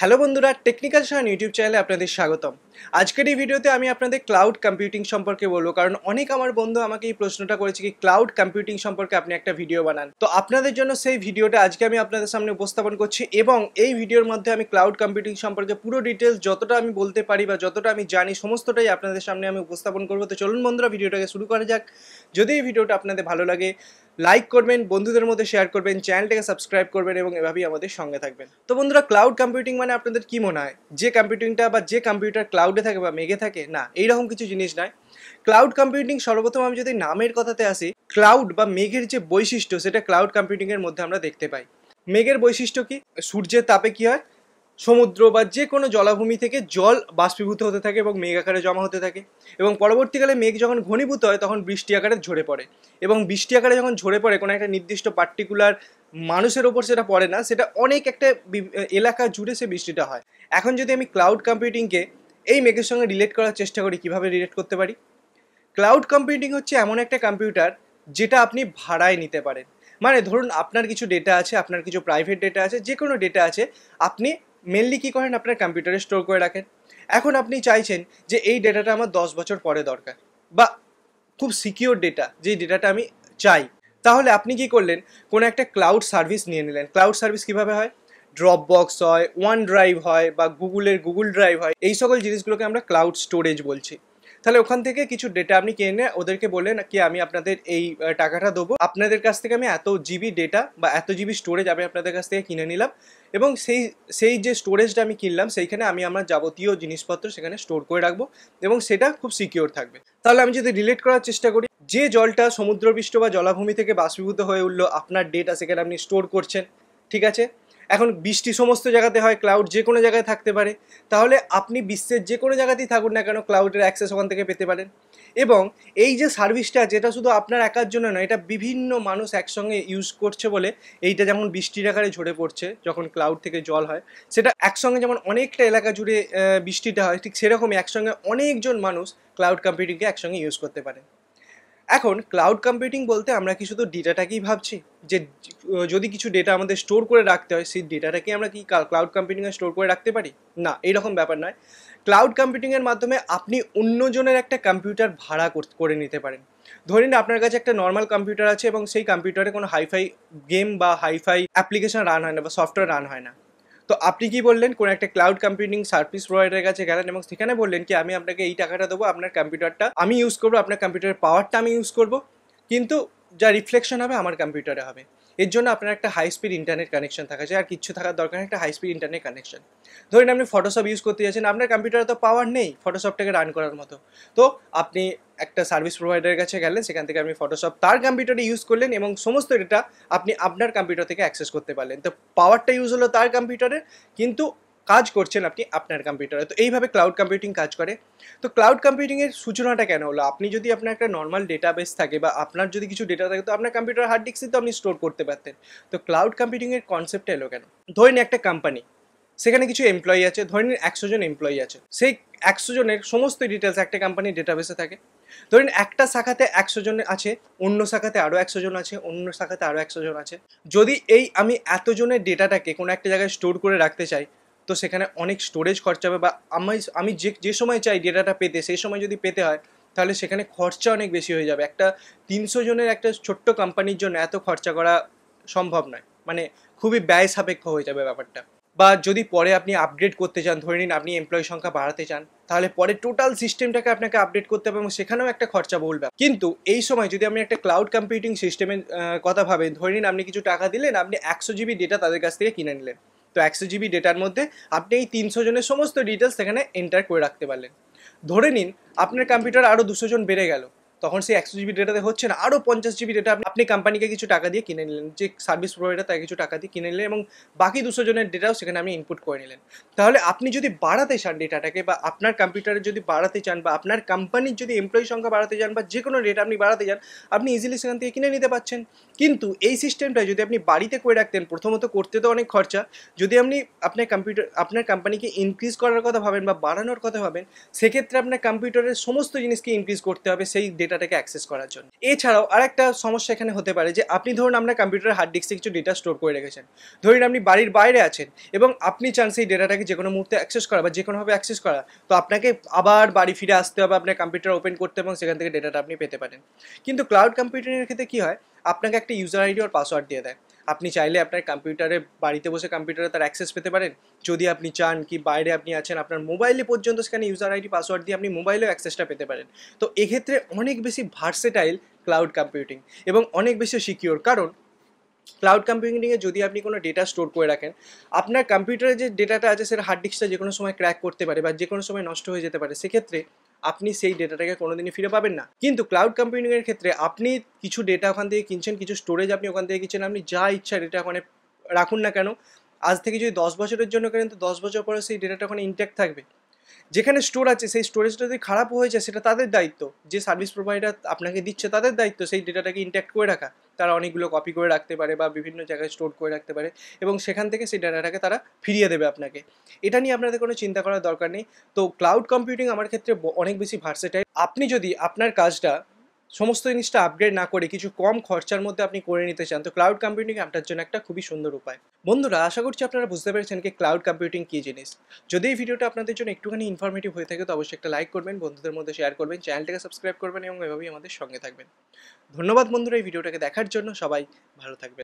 hello বন্ধুরা technical সহান YouTube চ্যানেলে আপনাদের স্বাগতম আজকের এই ভিডিওতে আমি আপনাদের ক্লাউড কম্পিউটিং সম্পর্কে বলবো কারণ অনেক আমার বন্ধু আমাকে এই প্রশ্নটা করেছে কি ক্লাউড কম্পিউটিং সম্পর্কে আপনি একটা ভিডিও বানান তো আপনাদের জন্য সেই ভিডিওটা আজকে আমি আপনাদের সামনে উপস্থাপন করছি এবং এই ভিডিওর মধ্যে আমি ক্লাউড কম্পিউটিং সম্পর্কে পুরো ডিটেলস যতটা আমি বলতে পারি বা যতটা আমি জানি সমস্তটাই আপনাদের সামনে আমি উপস্থাপন করবো তো চলুন বন্ধুরা ভিডিওটাকে শুরু করা যাক যদি এই ভিডিওটা আপনাদের ভালো লাগে লাইক করবেন বন্ধুদের মধ্যে শেয়ার করবেন চ্যানেলটাকে সাবস্ক্রাইব করবেন এবং এভাবেই আমাদের সঙ্গে থাকবেন তো বন্ধুরা ক্লাউড কম্পিউটিং মানে আপনাদের কি মনে হয় যে কম্পিউটিংটা বা যে কম্পিউটার ক্লাউডে থাকে বা মেঘে থাকে না এইরকম কিছু জিনিস নয় ক্লাউড কম্পিউটিং সর্বপ্রথম আমি যদি নামের কথাতে আসি ক্লাউড বা মেঘের যে বৈশিষ্ট্য সেটা ক্লাউড কম্পিউটিংয়ের মধ্যে আমরা দেখতে পাই মেঘের বৈশিষ্ট্য কি সূর্যের তাপে কি হয় সমুদ্র বা যে কোনো জলাভূমি থেকে জল বাষ্পীভূত হতে থাকে এবং মেঘ আকারে জমা হতে থাকে এবং পরবর্তীকালে মেঘ যখন ঘনীভূত হয় তখন বৃষ্টি আকারে ঝরে পড়ে এবং বৃষ্টি আকারে যখন ঝরে পড়ে কোনো একটা নির্দিষ্ট পার্টিকুলার মানুষের ওপর সেটা পড়ে না সেটা অনেক একটা এলাকা জুড়ে সে বৃষ্টিটা হয় এখন যদি আমি ক্লাউড কম্পিউটিংকে এই মেঘের সঙ্গে রিলেট করার চেষ্টা করি কিভাবে রিলেট করতে পারি ক্লাউড কম্পিউটিং হচ্ছে এমন একটা কম্পিউটার যেটা আপনি ভাড়ায় নিতে পারেন মানে ধরুন আপনার কিছু ডেটা আছে আপনার কিছু প্রাইভেট ডেটা আছে যে কোনো ডেটা আছে আপনি মেনলি কী করেন আপনার কম্পিউটারে স্টোর করে রাখেন এখন আপনি চাইছেন যে এই ডেটাটা আমার দশ বছর পরে দরকার বা খুব সিকিওর ডেটা যেই ডেটাটা আমি চাই তাহলে আপনি কি করলেন কোনো একটা ক্লাউড সার্ভিস নিয়ে নিলেন ক্লাউড সার্ভিস কীভাবে হয় ড্রপ বক্স হয় ওয়ান ড্রাইভ হয় বা গুগলের গুগল ড্রাইভ হয় এই সকল জিনিসগুলোকে আমরা ক্লাউড স্টোরেজ বলছি তাহলে ওখান থেকে কিছু ডেটা আপনি কিনে ওদেরকে বলেন কি আমি আপনাদের এই টাকাটা দেবো আপনাদের কাছ থেকে আমি এত জিবি ডেটা বা এত জিবি স্টোরেজ আমি আপনাদের কাছ থেকে কিনে নিলাম এবং সেই সেই যে স্টোরেজটা আমি কিনলাম সেইখানে আমি আমার যাবতীয় জিনিসপত্র সেখানে স্টোর করে রাখবো এবং সেটা খুব সিকিওর থাকবে তাহলে আমি যদি রিলেট করার চেষ্টা করি যে জলটা সমুদ্রপৃষ্ঠ বা জলাভূমি থেকে বাষ্পীভূত হয়ে উঠলো আপনার ডেটা সেখানে আপনি স্টোর করছেন ঠিক আছে এখন বৃষ্টি সমস্ত জায়গাতে হয় ক্লাউড যে কোনো জায়গায় থাকতে পারে তাহলে আপনি বিশ্বের যে কোনো জায়গাতেই থাকুন না কেন ক্লাউডের অ্যাক্সেস ওখান থেকে পেতে পারেন এবং এই যে সার্ভিসটা আছে এটা শুধু আপনার একার জন্য নয় এটা বিভিন্ন মানুষ একসঙ্গে ইউজ করছে বলে এইটা যেমন বৃষ্টির আকারে ঝরে পড়ছে যখন ক্লাউড থেকে জল হয় সেটা একসঙ্গে যেমন অনেকটা এলাকা জুড়ে বৃষ্টিটা হয় ঠিক সেরকমই একসঙ্গে অনেকজন মানুষ ক্লাউড কম্পিউটিংকে একসঙ্গে ইউজ করতে পারে এখন ক্লাউড কম্পিউটিং বলতে আমরা কি শুধু ডেটাটাকেই ভাবছি যে যদি কিছু ডেটা আমাদের স্টোর করে রাখতে হয় সেই ডেটাটাকে আমরা কি ক্লাউড কম্পিউটিংয়ে স্টোর করে রাখতে পারি না এইরকম ব্যাপার নয় ক্লাউড কম্পিউটিংয়ের মাধ্যমে আপনি অন্যজনের একটা কম্পিউটার ভাড়া করে নিতে পারেন ধরে নিন আপনার কাছে একটা নর্মাল কম্পিউটার আছে এবং সেই কম্পিউটারে কোনো হাইফাই গেম বা হাইফাই অ্যাপ্লিকেশন রান হয় না বা সফটওয়্যার রান হয় না তো আপনি কি বললেন কোন একটা ক্লাউড কম্পিউটিং সার্ভিস প্রোভাইডারের কাছে গেলেন এবং সেখানে বললেন কি আমি আপনাকে এই টাকাটা দেবো আপনার কম্পিউটারটা আমি ইউজ করবো আপনার কম্পিউটারের পাওয়ারটা আমি ইউজ করবো কিন্তু যা রিফ্লেকশন হবে আমার কম্পিউটারে হবে এর জন্য আপনার একটা হাই স্পিড ইন্টারনেট কানেকশন থাকা চাই আর কিছু থাকার দরকার একটা হাই স্পিড ইন্টারনেট কানেকশন ধরেন আপনি ফটোশপ ইউজ করতে যাচ্ছেন আপনার কম্পিউটারে তো পাওয়ার নেই ফটোশপটাকে রান করার মতো তো আপনি একটা সার্ভিস প্রোভাইডারের কাছে গেলেন সেখান থেকে আপনি ফটোশপ তার কম্পিউটারে ইউজ করলেন এবং সমস্ত ডেটা আপনি আপনার কম্পিউটার থেকে অ্যাক্সেস করতে পারলেন তো পাওয়ারটা ইউজ হলো তার কম্পিউটারে কিন্তু কাজ করছেন আপনি আপনার কম্পিউটারে তো এইভাবে ক্লাউড কম্পিউটিং কাজ করে তো ক্লাউড কম্পিউটিংয়ের সূচনাটা কেন হলো আপনি যদি আপনার একটা নর্মাল ডেটাবেস থাকে বা আপনার যদি কিছু ডেটা থাকে তো আপনার কম্পিউটার হার্ড ডিস্কে তো আপনি স্টোর করতে পারতেন তো ক্লাউড কম্পিউটিংয়ের কনসেপ্ট এলো কেন ধরেন একটা কোম্পানি সেখানে কিছু এমপ্লয়ি আছে ধরে নিন একশো জন এমপ্লয়ি আছে সেই একশো জনের সমস্ত ডিটেলস একটা কোম্পানির ডেটাবেসে থাকে ধরেন একটা শাখাতে একশো জন আছে অন্য শাখাতে আরও একশো জন আছে অন্য শাখাতে আরও একশো জন আছে যদি এই আমি এতজনের ডেটাটাকে কোনো একটা জায়গায় স্টোর করে রাখতে চাই তো সেখানে অনেক স্টোরেজ খরচা হবে বা আমি আমি যে যে সময় চাই ডেটাটা পেতে সেই সময় যদি পেতে হয় তাহলে সেখানে খরচা অনেক বেশি হয়ে যাবে একটা তিনশো জনের একটা ছোট্ট কোম্পানির জন্য এত খরচা করা সম্ভব নয় মানে খুবই ব্যয় সাপেক্ষ হয়ে যাবে ব্যাপারটা বা যদি পরে আপনি আপগ্রেড করতে চান ধরে নিন আপনি এমপ্লয় সংখ্যা বাড়াতে চান তাহলে পরে টোটাল সিস্টেমটাকে আপনাকে আপডেট করতে হবে এবং সেখানেও একটা খরচা বলবে কিন্তু এই সময় যদি আপনি একটা ক্লাউড কম্পিউটিং সিস্টেমের কথা ভাবেন ধরে নিন আপনি কিছু টাকা দিলেন আপনি একশো জিবি ডেটা তাদের কাছ থেকে কিনে নিলেন তো একশো জিবি ডেটার মধ্যে আপনি এই তিনশো জনের সমস্ত ডিটেলস সেখানে এন্টার করে রাখতে পারলেন ধরে নিন আপনার কম্পিউটার আরও দুশো জন বেড়ে গেল তখন সেই একশো জিবি ডেটাতে হচ্ছে না আরও পঞ্চাশ জিবি ডেটা আপনি আপনি কোম্পানিকে কিছু টাকা দিয়ে কিনে নিলেন যে সার্ভিস প্রোভাইডার তাকে কিছু টাকা দিয়ে কিনে নিলেন এবং বাকি দুশো জনের ডেটাও সেখানে আপনি ইনপুট করে নিলেন তাহলে আপনি যদি বাড়াতে চান ডেটাটাকে বা আপনার কম্পিউটারে যদি বাড়াতে চান বা আপনার কোম্পানির যদি এমপ্লয়ি সংখ্যা বাড়াতে চান বা যে কোনো ডেটা আপনি বাড়াতে চান আপনি ইজিলি সেখান থেকে কিনে নিতে পারছেন কিন্তু এই সিস্টেমটা যদি আপনি বাড়িতে করে রাখতেন প্রথমত করতে তো অনেক খরচা যদি আপনি আপনার কম্পিউটার আপনার কোম্পানিকে ইনক্রিজ করার কথা ভাবেন বা বাড়ানোর কথা ভাবেন সেক্ষেত্রে আপনার কম্পিউটারের সমস্ত জিনিসকে ইনক্রিজ করতে হবে সেই ডেটাটাকে অ্যাক্সেস করার জন্য এছাড়াও আরেকটা সমস্যা এখানে এখানে হতে পারে যে আপনি ধরুন আমরা কম্পিউটার হার্ড ডিস্কে কিছু ডেটা স্টোর করে রেখেছেন ধরুন আপনি বাড়ির বাইরে আছেন এবং আপনি চান সেই ডেটাটাকে যে কোনো মুহূর্তে অ্যাক্সেস করা বা যে কোনোভাবে অ্যাক্সেস করা তো আপনাকে আবার বাড়ি ফিরে আসতে হবে আপনার কম্পিউটার ওপেন করতে এবং সেখান থেকে ডেটাটা আপনি পেতে পারেন কিন্তু ক্লাউড কম্পিউটারের ক্ষেত্রে কী হয় আপনাকে একটা ইউজার আইডি আর পাসওয়ার্ড দিয়ে দেয় আপনি চাইলে আপনার কম্পিউটারে বাড়িতে বসে কম্পিউটারে তার অ্যাক্সেস পেতে পারেন যদি আপনি চান কি বাইরে আপনি আছেন আপনার মোবাইলে পর্যন্ত সেখানে ইউজার আইডি পাসওয়ার্ড দিয়ে আপনি মোবাইলেও অ্যাক্সেসটা পেতে পারেন তো এক্ষেত্রে অনেক বেশি ভার্সেটাইল ক্লাউড কম্পিউটিং এবং অনেক বেশি সিকিওর কারণ ক্লাউড কম্পিউটিংয়ে যদি আপনি কোনো ডেটা স্টোর করে রাখেন আপনার কম্পিউটারে যে ডেটাটা আছে সেটা হার্ড ডিস্কটা যে কোনো সময় ক্র্যাক করতে পারে বা যে কোনো সময় নষ্ট হয়ে যেতে পারে সেক্ষেত্রে আপনি সেই ডেটাটাকে কোনোদিনই ফিরে পাবেন না কিন্তু ক্লাউড কম্পিউটিংয়ের ক্ষেত্রে আপনি কিছু ডেটা ওখান থেকে কিনছেন কিছু স্টোরেজ আপনি ওখান থেকে কিনছেন আপনি যা ইচ্ছা ডেটা ওখানে রাখুন না কেন আজ থেকে যদি দশ বছরের জন্য করেন তো দশ বছর পরে সেই ডেটাটা ওখানে ইনট্যাক্ট থাকবে যেখানে স্টোর আছে সেই স্টোরেজটা যদি খারাপ হয়ে যায় সেটা তাদের দায়িত্ব যে সার্ভিস প্রোভাইডার আপনাকে দিচ্ছে তাদের দায়িত্ব সেই ডেটাটাকে ইন্ট্যাক্ট করে রাখা তারা অনেকগুলো কপি করে রাখতে পারে বা বিভিন্ন জায়গায় স্টোর করে রাখতে পারে এবং সেখান থেকে সেই ডাটাটাকে তারা ফিরিয়ে দেবে আপনাকে এটা নিয়ে আপনাদের কোনো চিন্তা করার দরকার নেই তো ক্লাউড কম্পিউটিং আমার ক্ষেত্রে অনেক বেশি ভার্সেটাইল আপনি যদি আপনার কাজটা সমস্ত জিনিসটা আপগ্রেড না করে কিছু কম খরচার মধ্যে আপনি করে নিতে চান তো ক্লাউড কম্পিউটিং আপনার জন্য একটা খুবই সুন্দর উপায় বন্ধুরা আশা করছি আপনারা বুঝতে পেরেছেন কি ক্লাউড কম্পিউটিং কী জিনিস যদি এই ভিডিওটা আপনাদের জন্য একটুখানি ইনফরমেটিভ হয়ে থাকে তো অবশ্যই একটা লাইক করবেন বন্ধুদের মধ্যে শেয়ার করবেন চ্যানেলটাকে সাবস্ক্রাইব করবেন এবং এভাবেই আমাদের সঙ্গে থাকবেন ধন্যবাদ বন্ধুরা এই ভিডিওটাকে দেখার জন্য সবাই ভালো থাকবেন